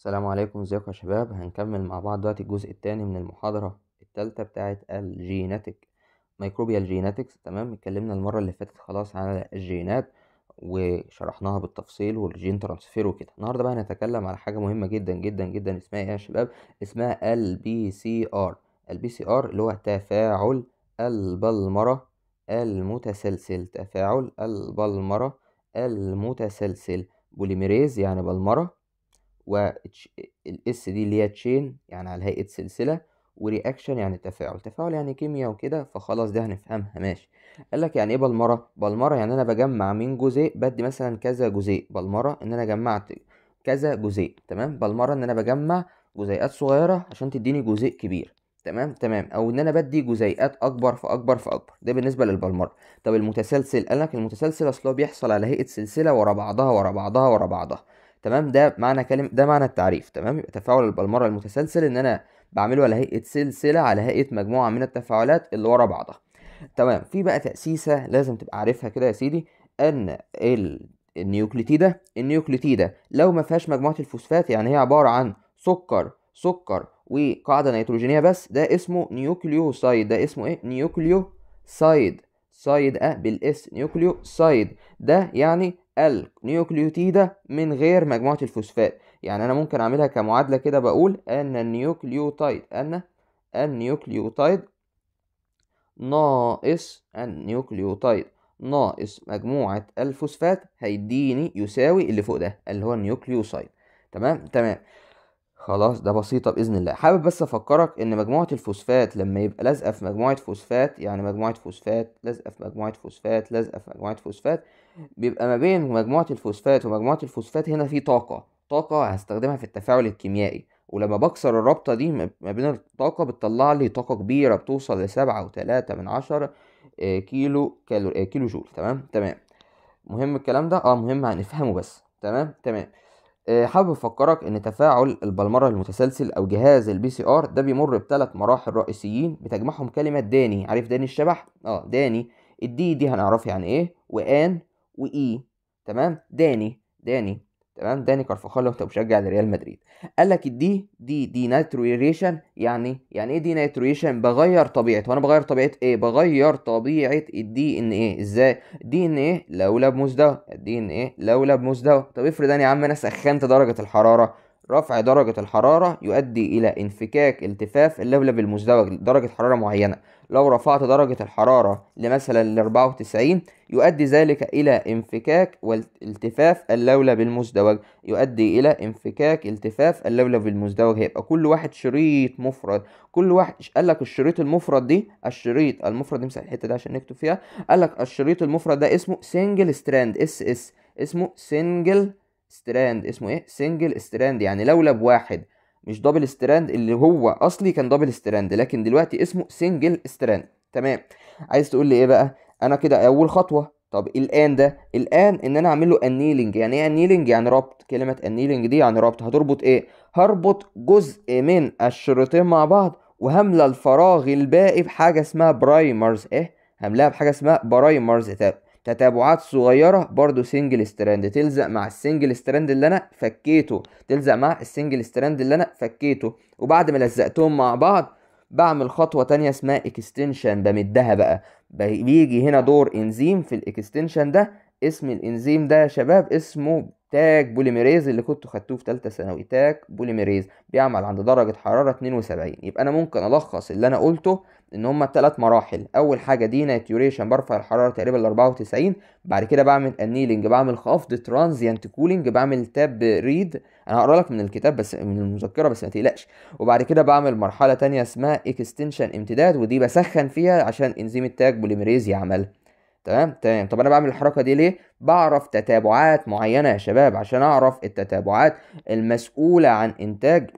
السلام عليكم ازيكم يا شباب هنكمل مع بعض دلوقتي الجزء الثاني من المحاضرة التالتة بتاعة الجيناتيك ميكروبيال جيناتكس تمام اتكلمنا المرة اللي فاتت خلاص على الجينات وشرحناها بالتفصيل والجين ترانسفير وكده النهارده بقى هنتكلم على حاجة مهمة جدا جدا جدا اسمها ايه يا شباب اسمها البي سي ار البي سي ار اللي هو تفاعل البلمرة المتسلسل تفاعل البلمرة المتسلسل بوليميريز يعني بلمرة والاس دي اللي هي تشين يعني على هيئة سلسلة ورياكشن يعني تفاعل تفاعل يعني كيمياء وكده فخلاص ده هنفهمها ماشي قال لك يعني ايه بلمره بلمره يعني انا بجمع من جزء بدي مثلا كذا جزء بلمره ان انا جمعت كذا جزء تمام بلمره ان انا بجمع جزيئات صغيره عشان تديني جزء كبير تمام تمام او ان انا بدي جزيئات اكبر فاكبر فاكبر ده بالنسبه للبلمره طب المتسلسل قال لك المتسلسل اصله بيحصل على هيئه سلسله ورا بعضها ورا بعضها ورا بعضها تمام ده معنى كلمة ده معنى التعريف تمام يبقى تفاعل البلمرة المتسلسل إن أنا بعمله على هيئة سلسلة على هيئة مجموعة من التفاعلات اللي ورا بعضها تمام في بقى تأسيسة لازم تبقى عارفها كده يا سيدي إن النيوكليتيدة النيوكليتيدة لو ما فيهاش مجموعة الفوسفات يعني هي عبارة عن سكر سكر وقاعدة نيتروجينية بس ده اسمه نيوكليوسايد ده اسمه ايه نيوكليوسايد سايد أ بالاس نيوكليو سايد ده يعني النيوكليوتيدة من غير مجموعة الفوسفات يعني أنا ممكن أعملها كمعادلة كده بقول أن النيوكليوتايد أن النيوكليوتايد ناقص النيوكليوتايد ناقص مجموعة الفوسفات هيديني يساوي اللي فوق ده اللي هو النيوكليوسايد تمام تمام خلاص ده بسيطة بإذن الله حابب بس أفكرك إن مجموعة الفوسفات لما يبقى لازقة في مجموعة فوسفات يعني مجموعة فوسفات لازقة في مجموعة فوسفات لازقة في مجموعة فوسفات بيبقى ما بين مجموعة الفوسفات ومجموعة الفوسفات هنا في طاقة طاقة هستخدمها في التفاعل الكيميائي ولما بكسر الرابطة دي ما بين الطاقة بتطلع لي طاقة كبيرة بتوصل لسبعة وتلاتة من عشرة آه، كيلو آه، كيلو جول تمام تمام مهم الكلام ده اه مهم هنفهمه بس تمام تمام آه، حابب افكرك ان تفاعل البلمره المتسلسل او جهاز البي سي ار ده بيمر بثلاث مراحل رئيسيين بتجمعهم كلمه داني عارف داني الشبح اه داني الدي دي هنعرفها يعني ايه وان واي e. تمام داني داني تمام داني كارفخال لو انت مشجع لريال مدريد قال لك الدي دي دي نيترويشن يعني يعني ايه دي نيترويشن بغير طبيعته وانا بغير طبيعه ايه بغير طبيعه الدي ان ايه ازاي دي ان ايه لولا بمزدوى الدي ان ايه لولب مزدوى طب افرض انا يا عم انا سخنت درجه الحراره رفع درجة الحرارة يؤدي إلى انفكاك التفاف اللبلب المزدوج لدرجة حرارة معينة لو رفعت درجة الحرارة لمثلا ل 94 يؤدي ذلك إلى انفكاك والتفاف اللولب المزدوج يؤدي إلى انفكاك التفاف اللولب المزدوج هيبقى كل واحد شريط مفرد كل واحد قال لك الشريط المفرد دي الشريط المفرد امسح الحتة دي عشان نكتب فيها قال لك الشريط المفرد ده اسمه سنجل ستراند اس اس اسمه سنجل ستراند اسمه ايه سنجل ستراند يعني لولب واحد مش دبل ستراند اللي هو اصلي كان دبل ستراند لكن دلوقتي اسمه سنجل ستراند تمام عايز تقول لي ايه بقى انا كده اول خطوه طب الان ده الان ان انا اعمل له انيلنج يعني ايه انيلنج يعني ربط كلمه انيلنج دي يعني ربط هتربط ايه هربط جزء من الشريطين مع بعض وهملى الفراغ الباقي بحاجه اسمها برايمرز ايه هملاها بحاجه اسمها برايمرز تمام تتابعات صغيرة برضو سنجل ستراند تلزق مع السنجل ستراند اللي انا فكيته تلزق مع السنجل ستراند اللي انا فكيته وبعد ما لزقتهم مع بعض بعمل خطوة تانية اسمها اكستنشن بمدها بقى بيجي هنا دور انزيم في الاكستنشن ده اسم الانزيم ده يا شباب اسمه تاج بوليميريز اللي كنتوا خدتوه في ثالثه ثانوي تاج بوليميريز بيعمل عند درجه حراره 72 يبقى انا ممكن الخص اللي انا قلته ان هما ثلاث مراحل اول حاجه دي نيتوريشن برفع الحراره تقريبا ل 94 بعد كده بعمل انيلنج بعمل خفض ترانزيانت كولينج بعمل تاب ريد انا هقرا لك من الكتاب بس من المذكره بس ما تقلقش وبعد كده بعمل مرحله ثانيه اسمها اكستنشن امتداد ودي بسخن فيها عشان انزيم التاج بوليميريز يعمل تمام تمام طب انا بعمل الحركه دي ليه بعرف تتابعات معينه يا شباب عشان اعرف التتابعات المسؤوله عن انتاج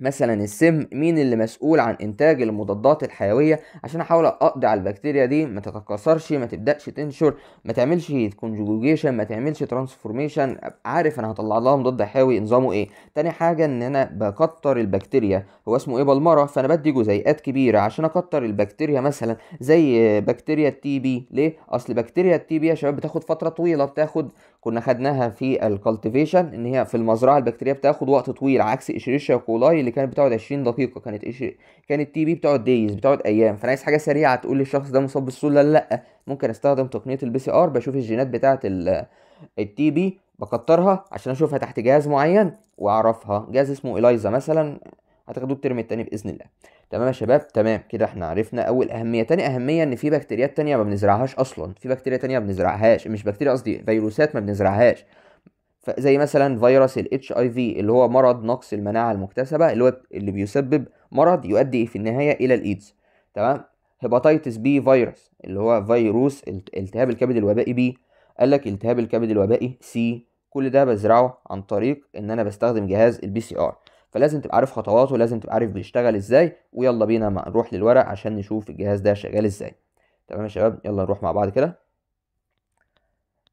مثلا السم مين اللي مسؤول عن انتاج المضادات الحيويه عشان احاول اقضي على البكتيريا دي ما تتكاثرش ما تبداش تنشر ما تعملش كونجوجيشن ما تعملش ترانسفورميشن عارف انا هطلع لها مضاد حيوي نظامه ايه تاني حاجه ان انا بكتر البكتيريا هو اسمه ايه بالمره فانا بدي جزيئات كبيره عشان اكتر البكتيريا مثلا زي بكتيريا التي بي ليه اصل بكتيريا التي بي يا شباب بتاخد فتره طويله بتاخد كنا خدناها في الكالتيفيشن ان هي في المزرعه البكتيريا بتاخد وقت طويل عكس اشريشيا كولاي اللي كانت بتقعد 20 دقيقه كانت إش... كانت تي بي بتقعد دايز بتقعد ايام فانا عايز حاجه سريعه تقول لي الشخص ده مصاب بالسله لا ممكن استخدم تقنيه البي سي ار بشوف الجينات بتاعه التي بي بكترها عشان اشوفها تحت جهاز معين واعرفها جهاز اسمه اليزا مثلا هتاخدوه الترم التاني باذن الله تمام يا شباب تمام كده احنا عرفنا اول اهميه تاني اهميه ان في بكتيريا تانية ما بنزرعهاش اصلا في بكتيريا تانية ما بنزرعهاش مش بكتيريا قصدي فيروسات ما بنزرعهاش زي مثلا فيروس الاتش اي في اللي هو مرض نقص المناعه المكتسبه اللي هو اللي بيسبب مرض يؤدي في النهايه الى الايدز تمام هيباتيتس بي فيروس اللي هو فيروس التهاب الكبد الوبائي بي قال لك التهاب الكبد الوبائي سي كل ده بزرعه عن طريق ان انا بستخدم جهاز البي سي ار فلازم تبقى عارف خطواته لازم تبقى عارف بيشتغل ازاي ويلا بينا نروح للورق عشان نشوف الجهاز ده شغال ازاي تمام يا شباب يلا نروح مع بعض كده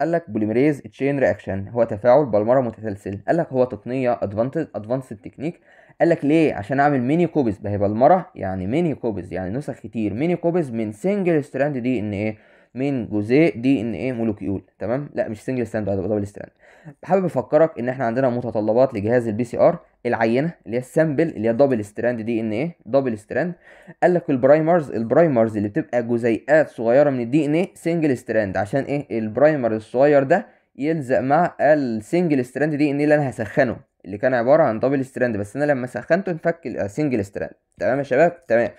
قال لك بوليمريز تشين رياكشن هو تفاعل بالمره متسلسل قال لك هو تقنيه ادفانسد ادفانسد تكنيك قال لك ليه عشان اعمل ميني كوبز بهي بالمره يعني ميني كوبز يعني نسخ كتير ميني كوبز من سنجل ستراند دي ان ايه من جزيء دي ان ايه مولوكيول تمام لا مش سنجل ستراند ده دبل ستراند حابب افكرك ان احنا عندنا متطلبات لجهاز البي سي ار العينه اللي هي السامبل اللي هي دبل ستراند دي ان ايه دبل ستراند قال لك البرايمرز البرايمرز اللي بتبقى جزيئات صغيره من الدي ان ايه سنجل ستراند عشان ايه البرايمر الصغير ده يلزق مع السنجل ستراند دي ان ايه اللي انا هسخنه اللي كان عباره عن دبل ستراند بس انا لما سخنته انفك سنجل ستراند آه، تمام يا شباب تمام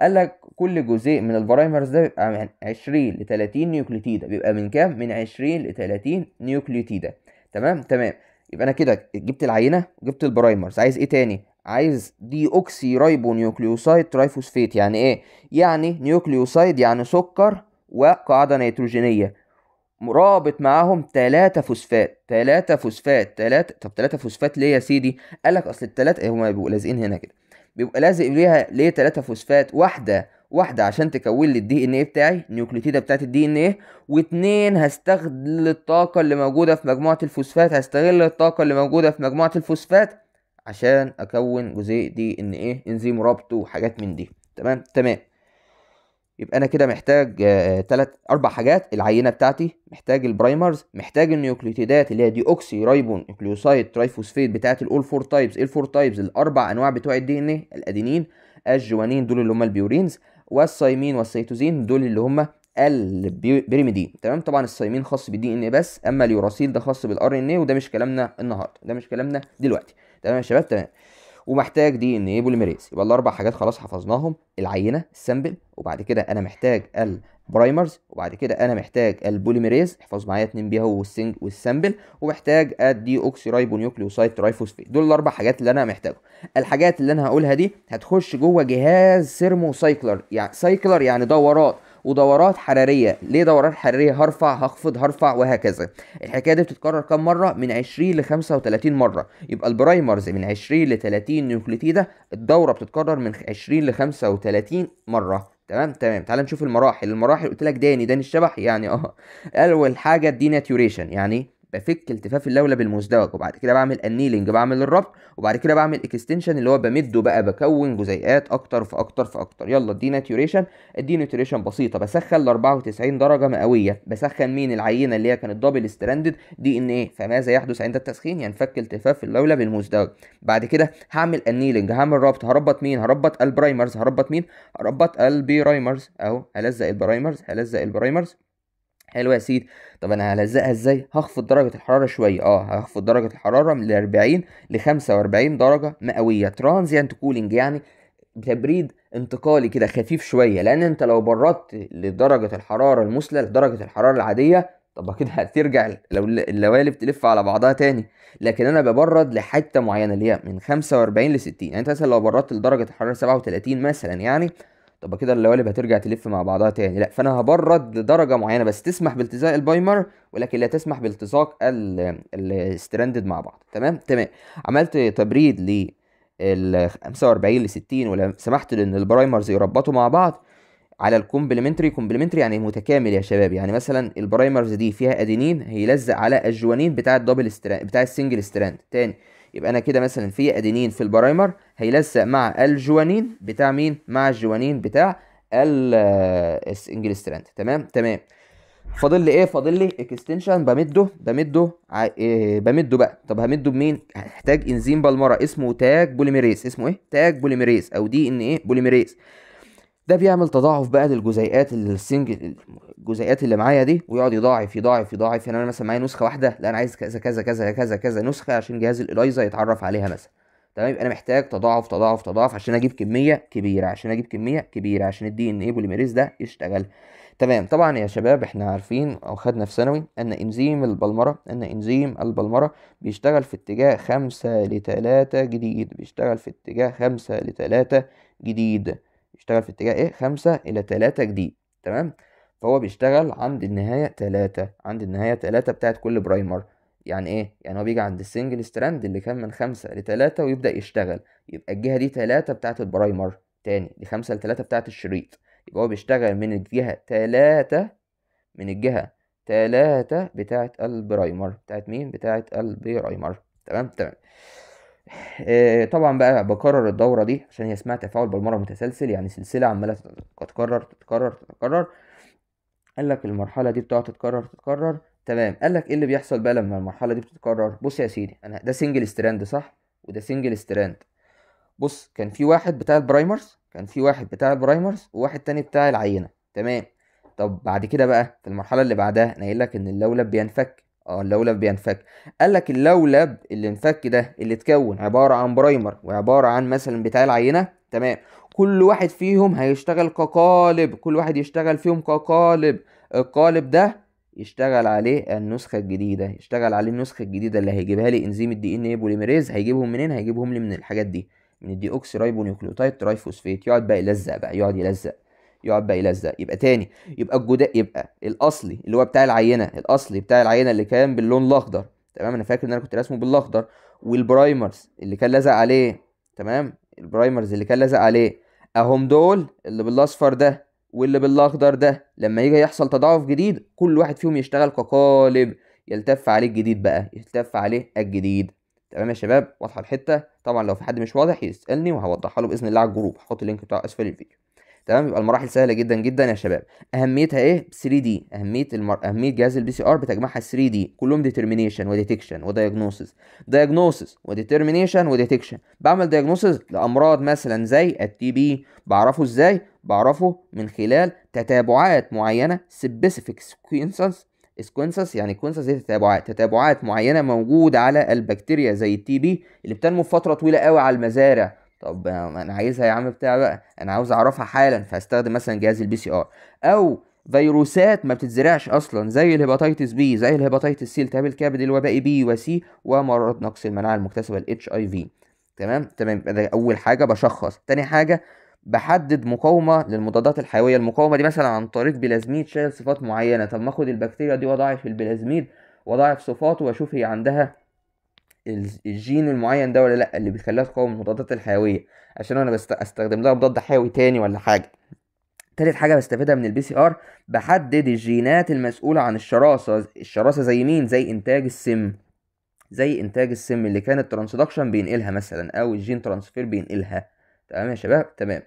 قال لك كل جزيء من البرايمرز ده بيبقى من 20 ل 30 نيوكليوتيده بيبقى من كام من 20 ل 30 نيوكليوتيده تمام تمام يبقى انا كده جبت العينه وجبت البرايمرز عايز ايه تاني عايز دي اوكسي رايبو نيوكليوسايد ترايفوسفيت يعني ايه يعني نيوكليوسايد يعني سكر وقاعده نيتروجينيه رابط معاهم 3 فوسفات 3 فوسفات 3 طب 3 فوسفات ليه يا سيدي قال لك اصل الثلاثه هما بيبقوا لازقين هنا كده بيبقى لازق ليها ليه 3 فوسفات واحده واحدة عشان تكون لي الدي ان ايه بتاعي النيوكليوتيدة بتاعت الدي ان ايه واتنين هستغل الطاقة اللي موجودة في مجموعة الفوسفات هستغل الطاقة اللي موجودة في مجموعة الفوسفات عشان اكون جزيء دي ان ايه انزيم رابطه وحاجات من دي تمام تمام يبقى انا كده محتاج ثلاث آه، اربع حاجات العينه بتاعتي محتاج البرايمرز محتاج النيوكليوتيدات اللي هي دي اوكسي رايبون نيوكليوسايد ترايفوسفيت بتاعت الاول فور تايبس ايه الفور تايبس الاربع انواع بتوع الدي ان ايه الادينين الجوانين دول اللي هم البيورينز والسايمين والسيتوزين دول اللي هم البريميدين تمام طبعا السايمين خاص بالدي ان بس اما اليوراسيل ده خاص بالار ان وده مش كلامنا النهارده ده مش كلامنا دلوقتي تمام يا شباب تمام ومحتاج دي ان ايه بوليميريز يبقى الاربع حاجات خلاص حفظناهم العينه السامبل وبعد كده انا محتاج ال برايمرز وبعد كده انا محتاج البوليميريز احفظ معايا اتنين بيها والسنج والسامبل ومحتاج الدي اوكسي رايبونيوكليوسايد ترايفوسفيت دول الاربع حاجات اللي انا محتاجه الحاجات اللي انا هقولها دي هتخش جوه جهاز سيرمو سايكلر يعني سايكلر يعني دورات ودورات حراريه ليه دورات حراريه هرفع هخفض هرفع وهكذا الحكايه دي بتتكرر كام مره من 20 ل 35 مره يبقى البرايمرز من 20 ل 30 نيوكليتيده الدوره بتتكرر من 20 ل 35 مره تمام تمام تعال نشوف المراحل المراحل قلت لك داني داني الشبح يعني اه اول حاجه الديناتوريشن يعني بفك التفاف اللولب المزدوج وبعد كده بعمل انيلنج بعمل الربط وبعد كده بعمل اكستنشن اللي هو بمده بقى بكون جزيئات اكتر في اكتر في اكتر يلا الديناتيوريشن الديناتيوريشن بسيطه بسخن ل 94 درجه مئويه بسخن مين العينه اللي هي كانت دبل ستراندد دي ان ايه فماذا يحدث عند التسخين ينفك التفاف اللولب المزدوج بعد كده هعمل انيلنج هعمل ربط هربط مين هربط البرايمرز هربط مين هربط البرايمرز اهو هلزق البرايمرز هلزق البرايمرز حلو يا سيدي طب انا هلزقها ازاي هخفض درجه الحراره شويه اه هخفض درجه الحراره من 40 ل 45 درجه مئويه ترانزيانت كولينج يعني تبريد انتقالي كده خفيف شويه لان انت لو بردت لدرجه الحراره المثلى لدرجه الحراره العاديه طب كده هترجع لو اللوالب تلف على بعضها تاني لكن انا ببرد لحته معينه اللي هي من 45 ل 60 يعني انت مثلا لو بردت لدرجه الحراره 37 مثلا يعني طب كده اللوالب هترجع تلف مع بعضها تاني لا فانا هبرد لدرجه معينه بس تسمح بالتزاق البايمر ولكن لا تسمح بالتصاق الستراندد مع بعض تمام تمام عملت تبريد ل 45 ل 60 ولا سمحت البرايمرز يربطوا مع بعض على الكومبلمنتري كومبلمنتري يعني متكامل يا شباب يعني مثلا البرايمرز دي فيها ادينين هيلزق على الجوانين بتاع الدبل ستراند بتاع السنجل ستراند تاني يبقى انا كده مثلا في ادينين في البرايمر هيلزق مع الجوانين بتاع مين مع الجوانين بتاع السنجل آه، ستراند تمام تمام فاضل لي ايه فاضل لي اكستنشن بمده بمده ع... آه، بمده بقى طب همده بمين هحتاج انزيم بالمره اسمه تاج بوليميريز اسمه ايه تاج بوليميريز او دي ان ايه بوليميريز ده بيعمل تضاعف بقى للجزيئات السنجل الجزئيات اللي معايا دي ويقعد يضاعف يضاعف يضاعف يعني انا مثلا معايا نسخه واحده لا انا عايز كذا كذا كذا كذا كذا نسخه عشان جهاز الاليزا يتعرف عليها مثلا تمام يبقى انا محتاج تضاعف تضاعف تضاعف عشان اجيب كميه كبيره عشان اجيب كميه كبيره عشان الدي ان اي بوليميريز ده يشتغل تمام طبعا يا شباب احنا عارفين او خدنا في ثانوي ان انزيم البلمره ان انزيم البلمره بيشتغل في اتجاه خمسة لتلاتة جديد بيشتغل في اتجاه خمسة لتلاتة جديد بيشتغل في اتجاه ايه خمسة الى تلاتة جديد تمام فهو بيشتغل عند النهاية تلاتة عند النهاية تلاتة بتاعت كل برايمر يعني ايه؟ يعني هو بيجي عند السنجل ستراند اللي كان من خمسة لتلاتة ويبدأ يشتغل يبقى الجهة دي تلاتة بتاعت البرايمر تاني دي خمسة لتلاتة بتاعت الشريط يبقى هو بيشتغل من الجهة تلاتة من الجهة تلاتة بتاعت البرايمر بتاعت مين؟ بتاعت البرايمر تمام تمام آه طبعا بقى بكرر الدورة دي عشان هي اسمها تفاعل بالمرة متسلسل يعني سلسلة عمالة تتكرر تتكرر تتكرر قال لك المرحله دي بتقعد تتكرر تتكرر تمام قال لك ايه اللي بيحصل بقى لما المرحله دي بتتكرر بص يا سيدي انا ده سنجل ستراند صح وده سنجل ستراند بص كان في واحد بتاع البرايمرز كان في واحد بتاع البرايمرز وواحد تاني بتاع العينه تمام طب بعد كده بقى في المرحله اللي بعدها قايل لك ان اللولب بينفك اه اللولب بينفك قال لك اللولب اللي انفك ده اللي اتكون عباره عن برايمر وعباره عن مثلا بتاع العينه تمام كل واحد فيهم هيشتغل كقالب كل واحد يشتغل فيهم كقالب القالب ده يشتغل عليه النسخة الجديدة يشتغل عليه النسخة الجديدة اللي هيجيبها لي انزيم الدي ان اي بوليميريز هيجيبهم منين هيجيبهم لي من الحاجات دي من الدي اوكسي رايبو نيوكليوتايد ترايفوسفيت يقعد بقى يلزق بقى يقعد يلزق يقعد بقى يلزق يبقى تاني يبقى الجداء يبقى الاصلي اللي هو بتاع العينه الاصلي بتاع العينه اللي كان باللون الاخضر تمام انا فاكر ان انا كنت راسمه بالاخضر والبرايمرز اللي كان لازق عليه تمام البرايمرز اللي كان لزق عليه اهم دول اللي بالاصفر ده واللي بالاخضر ده لما يجي يحصل تضاعف جديد كل واحد فيهم يشتغل كقالب يلتف عليه الجديد بقى يلتف عليه الجديد تمام يا شباب واضحه الحته طبعا لو في حد مش واضح يسالني وهوضحها له باذن الله على الجروب هحط اللينك بتاعه اسفل الفيديو تمام يبقى المراحل سهله جدا جدا يا شباب اهميتها ايه 3 دي اهميه المر... اهميه جهاز البي سي ار بتجمعها 3 دي كلهم ديترمينيشن وديتكشن ودايجنوسيس دايجنوسيس وديترمينيشن وديتكشن بعمل دايجنوسيس لامراض مثلا زي التي بي بعرفه ازاي بعرفه من خلال تتابعات معينه سبيسيفيك سكوينسس سكوينسس يعني كونسس دي تتابعات تتابعات معينه موجوده على البكتيريا زي التي بي اللي بتنمو فتره طويله قوي على المزارع طب انا عايزها يا عم بتاع بقى انا عاوز اعرفها حالا فاستخدم مثلا جهاز البي سي ار او فيروسات ما بتتزرعش اصلا زي الهيباتيتس بي زي الهيباتيتس سي التهاب الكبد الوبائي بي وسي ومرض نقص المناعه المكتسبه الاتش اي في تمام تمام ده اول حاجه بشخص تاني حاجه بحدد مقاومه للمضادات الحيويه المقاومه دي مثلا عن طريق بلازميد شايل صفات معينه طب ما اخد البكتيريا دي واضاعف البلازميد واضاعف صفاته واشوف هي عندها الجين المعين ده ولا لا اللي بيخليها تقاوم المضادات الحيويه عشان انا بستخدم لها مضاد حيوي تاني ولا حاجه تالت حاجة بستفيدها من البي سي ار بحدد الجينات المسؤولة عن الشراسة الشراسة زي مين زي انتاج السم زي انتاج السم اللي كان الترانسدكشن بينقلها مثلا او الجين ترانسفير بينقلها تمام يا شباب تمام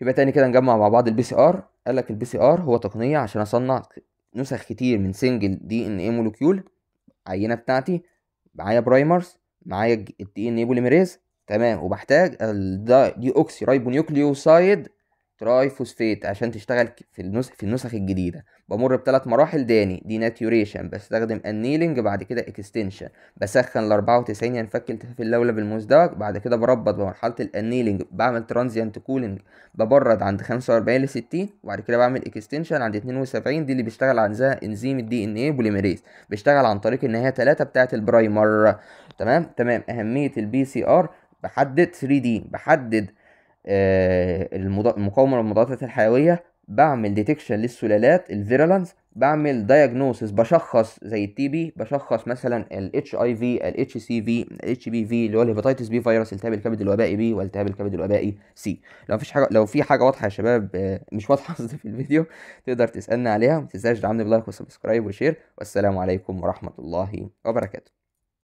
يبقى تاني كده نجمع مع بعض البي سي ار قال لك البي سي ار هو تقنية عشان اصنع نسخ كتير من سنجل دي ان اي مولكيول عينة بتاعتي معايا برايمرز معايا الدي ان اي بوليميريز تمام وبحتاج الدي اوكسي رايبونيوكليوسايد تراي فوسفيت عشان تشتغل في النسخ في النسخ الجديده بمر بثلاث مراحل داني ديناتيوريشن بستخدم انيلنج بعد كده اكستنشن بسخن ال 94 ينفك يعني التفاف اللولب المزدوج بعد كده بربط بمرحله الانيلنج بعمل ترانزيانت كولنج ببرد عند 45 ل 60 وبعد كده بعمل اكستنشن عند 72 دي اللي بيشتغل عندها انزيم الدي ان اي بوليميريز بيشتغل عن طريق النهايه 3 بتاعه البرايمر تمام تمام اهميه البي سي ار بحدد 3 دي بحدد آه، المقاومه للمضادات الحيويه بعمل ديتكشن للسلالات الفيرالانس بعمل دايجنوسس بشخص زي التي بي بشخص مثلا الاتش اي في الاتش سي في الاتش بي في اللي هو الهيباتيتس بي فيروس التهاب الكبد الوبائي بي والتهاب الكبد الوبائي سي لو مفيش حاجه لو في حاجه واضحه يا شباب آه، مش واضحه قصدي في الفيديو تقدر تسالنا عليها ما تنساش دعمني بلايك وسبسكرايب وشير والسلام عليكم ورحمه الله وبركاته